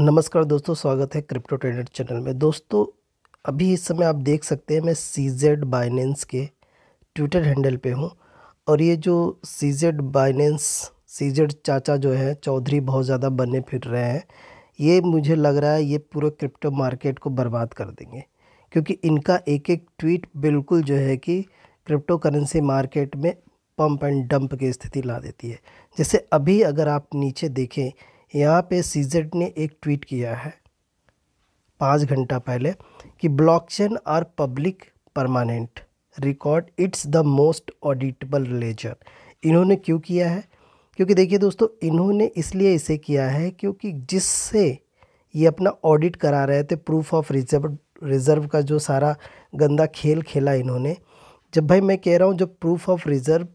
नमस्कार दोस्तों स्वागत है क्रिप्टो ट्रेडर चैनल में दोस्तों अभी इस समय आप देख सकते हैं मैं सी जेड बाइनेंस के ट्विटर हैंडल पे हूँ और ये जो C Z Binance C Z चाचा जो है चौधरी बहुत ज़्यादा बने फिर रहे हैं ये मुझे लग रहा है ये पूरे क्रिप्टो मार्केट को बर्बाद कर देंगे क्योंकि इनका एक एक ट्वीट बिल्कुल जो है कि क्रिप्टो करेंसी मार्केट में पम्प एंड डंप की स्थिति ला देती है जैसे अभी अगर आप नीचे देखें यहाँ पे सीजेड ने एक ट्वीट किया है पाँच घंटा पहले कि blockchain are public permanent record it's the most auditable ledger इन्होंने क्यों किया है क्योंकि देखिए दोस्तों इन्होंने इसलिए इसे किया है क्योंकि जिससे ये अपना ऑडिट करा रहे थे प्रूफ ऑफ रिजर्व रिज़र्व का जो सारा गंदा खेल खेला इन्होंने जब भाई मैं कह रहा हूँ जब प्रूफ ऑफ रिज़र्व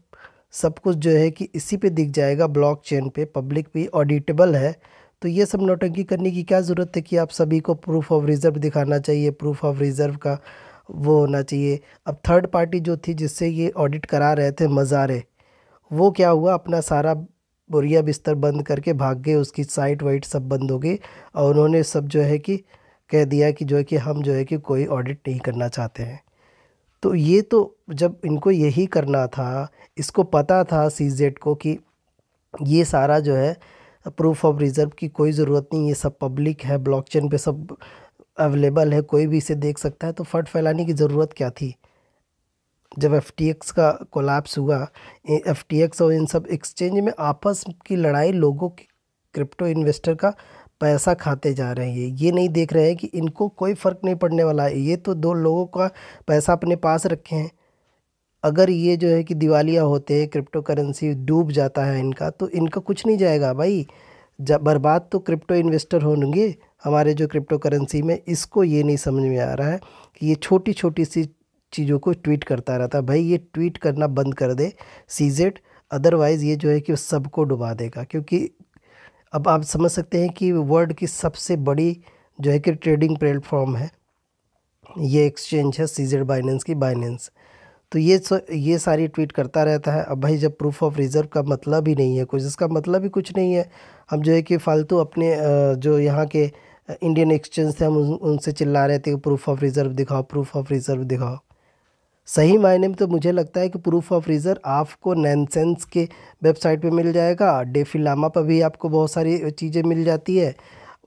सब कुछ जो है कि इसी पे दिख जाएगा ब्लॉकचेन पे पब्लिक भी ऑडिटेबल है तो ये सब नोटंकी करने की क्या ज़रूरत है कि आप सभी को प्रूफ ऑफ रिज़र्व दिखाना चाहिए प्रूफ ऑफ रिज़र्व का वो होना चाहिए अब थर्ड पार्टी जो थी जिससे ये ऑडिट करा रहे थे मज़ारे वो क्या हुआ अपना सारा बुरिया बिस्तर बंद करके भाग गए उसकी साइट वाइट सब बंद हो गई और उन्होंने सब जो है कि कह दिया कि जो है कि हम जो है कि कोई ऑडिट नहीं करना चाहते हैं तो ये तो जब इनको यही करना था इसको पता था सी को कि ये सारा जो है प्रूफ ऑफ रिज़र्व की कोई ज़रूरत नहीं ये सब पब्लिक है ब्लॉकचेन पे सब अवेलेबल है कोई भी इसे देख सकता है तो फट फैलाने की ज़रूरत क्या थी जब एफ का कोलैप्स हुआ एफ और इन सब एक्सचेंज में आपस की लड़ाई लोगों की क्रिप्टो इन्वेस्टर का पैसा खाते जा रहे हैं ये नहीं देख रहे हैं कि इनको कोई फ़र्क नहीं पड़ने वाला है ये तो दो लोगों का पैसा अपने पास रखे हैं अगर ये जो है कि दिवालिया होते हैं क्रिप्टो करेंसी डूब जाता है इनका तो इनका कुछ नहीं जाएगा भाई जब बर्बाद तो क्रिप्टो इन्वेस्टर होंगे हमारे जो क्रिप्टो करेंसी में इसको ये नहीं समझ में आ रहा है कि ये छोटी छोटी सी चीज़ों को ट्वीट करता रहता है भाई ये ट्वीट करना बंद कर दे सीजेड अदरवाइज़ ये जो है कि सबको डुबा देगा क्योंकि अब आप समझ सकते हैं कि वर्ल्ड की सबसे बड़ी जो है कि ट्रेडिंग प्लेटफॉर्म है ये एक्सचेंज है सीजेड बाइनेंस की बाइनेंस तो ये सो ये सारी ट्वीट करता रहता है अब भाई जब प्रूफ ऑफ रिज़र्व का मतलब ही नहीं है कुछ इसका मतलब ही कुछ नहीं है हम जो है कि फालतू अपने जो यहाँ के इंडियन एक्सचेंज थे हम उनसे चिल्ला रहे थे प्रूफ ऑफ रिज़र्व दिखाओ प्रूफ ऑफ रिज़र्व दिखाओ सही मायने में तो मुझे लगता है कि प्रूफ ऑफ रीज़र आपको नैनसेंस के वेबसाइट पे मिल जाएगा डेफिलामा पर भी आपको बहुत सारी चीज़ें मिल जाती है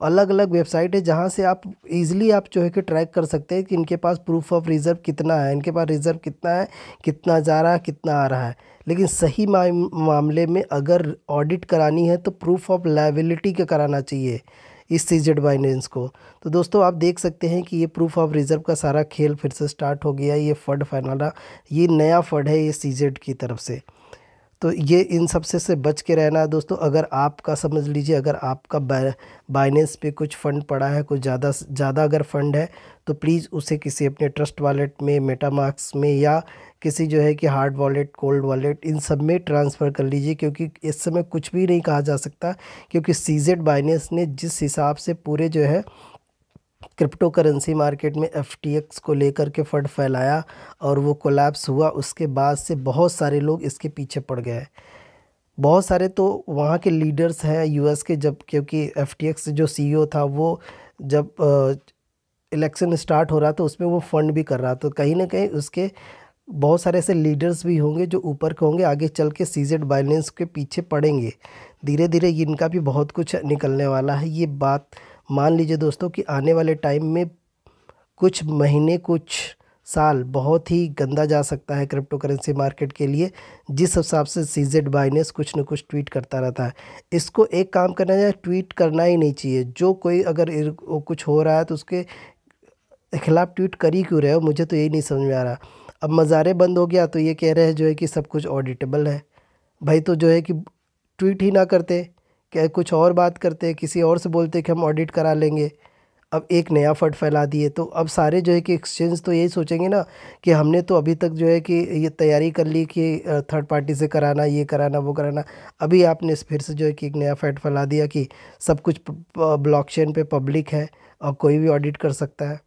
अलग अलग वेबसाइट है जहाँ से आप इजीली आप जो है कि ट्रैक कर सकते हैं कि इनके पास प्रूफ ऑफ रिज़र्व कितना है इनके पास रिज़र्व कितना है कितना जा रहा है कितना आ रहा है लेकिन सही मामले में अगर ऑडिट करानी है तो प्रूफ ऑफ लाइबिलिटी का कराना चाहिए इस सी जेड बाइनेंस को तो दोस्तों आप देख सकते हैं कि ये प्रूफ ऑफ रिज़र्व का सारा खेल फिर से स्टार्ट हो गया ये फंड फैनाला ये नया फंड है ये सी जेड की तरफ से तो ये इन सबसे से बच के रहना है दोस्तों अगर आपका समझ लीजिए अगर आपका बाइनेंस पे कुछ फ़ंड पड़ा है कुछ ज़्यादा ज़्यादा अगर फ़ंड है तो प्लीज़ उसे किसी अपने ट्रस्ट वॉलेट में मेटामार्क्स में या किसी जो है कि हार्ड वॉलेट कोल्ड वॉलेट इन सब में ट्रांसफ़र कर लीजिए क्योंकि इस समय कुछ भी नहीं कहा जा सकता क्योंकि सीजेड बाइनेंस ने जिस हिसाब से पूरे जो है क्रिप्टो करेंसी मार्केट में एफ को लेकर के फट फैलाया और वो कोलैप्स हुआ उसके बाद से बहुत सारे लोग इसके पीछे पड़ गए बहुत सारे तो वहाँ के लीडर्स हैं यूएस के जब क्योंकि एफ जो सी e था वो जब इलेक्शन स्टार्ट हो रहा था उसमें वो फंड भी कर रहा था कहीं ना कहीं उसके बहुत सारे ऐसे लीडर्स भी होंगे जो ऊपर के होंगे आगे चल के सीजेड बाइलेंस के पीछे पड़ेंगे धीरे धीरे इनका भी बहुत कुछ निकलने वाला है ये बात मान लीजिए दोस्तों कि आने वाले टाइम में कुछ महीने कुछ साल बहुत ही गंदा जा सकता है क्रिप्टो करेंसी मार्केट के लिए जिस हिसाब से सीजेड बाइनेस कुछ न कुछ ट्वीट करता रहता है इसको एक काम करना चाहिए ट्वीट करना ही नहीं चाहिए जो कोई अगर कुछ हो रहा है तो उसके खिलाफ़ ट्वीट कर ही क्यों रहे हो मुझे तो यही नहीं समझ में आ रहा अब मज़ारे बंद हो गया तो ये कह रहे हैं जो है कि सब कुछ ऑडिटेबल है भाई तो जो है कि ट्वीट ही ना करते क्या कुछ और बात करते किसी और से बोलते कि हम ऑडिट करा लेंगे अब एक नया फट फैला दिए तो अब सारे जो है कि एक्सचेंज तो यही सोचेंगे ना कि हमने तो अभी तक जो है कि ये तैयारी कर ली कि थर्ड पार्टी से कराना ये कराना वो कराना अभी आपने फिर से जो है कि एक नया फैट फैला दिया कि सब कुछ ब्लॉकचेन पे पब्लिक है और कोई भी ऑडिट कर सकता है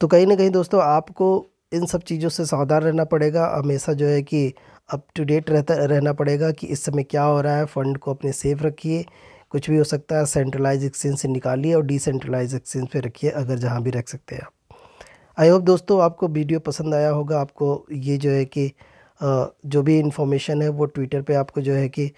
तो कहीं ना कहीं दोस्तों आपको इन सब चीज़ों से सावधान रहना पड़ेगा हमेशा जो है कि अप टू डेट रहता रहना पड़ेगा कि इस समय क्या हो रहा है फ़ंड को अपने सेफ रखिए कुछ भी हो सकता है सेंट्रलाइज एक्सचेंज से निकालिए और डिसेंट्रलाइज एक्सचेंज पे रखिए अगर जहाँ भी रख सकते हैं आप आई होप दोस्तों आपको वीडियो पसंद आया होगा आपको ये जो है कि जो भी इन्फॉर्मेशन है वो ट्विटर पे आपको जो है कि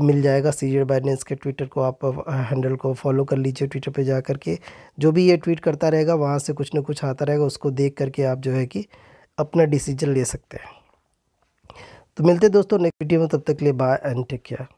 मिल जाएगा सीजर बाइनेंस के ट्विटर को आप हैंडल को फॉलो कर लीजिए ट्विटर पे जा कर के जो भी ये ट्वीट करता रहेगा वहाँ से कुछ ना कुछ आता रहेगा उसको देख करके आप जो है कि अपना डिसीजन ले सकते हैं तो मिलते दोस्तों नेक्स्ट वीडियो में तब तक के लिए बाय एंड टेक केयर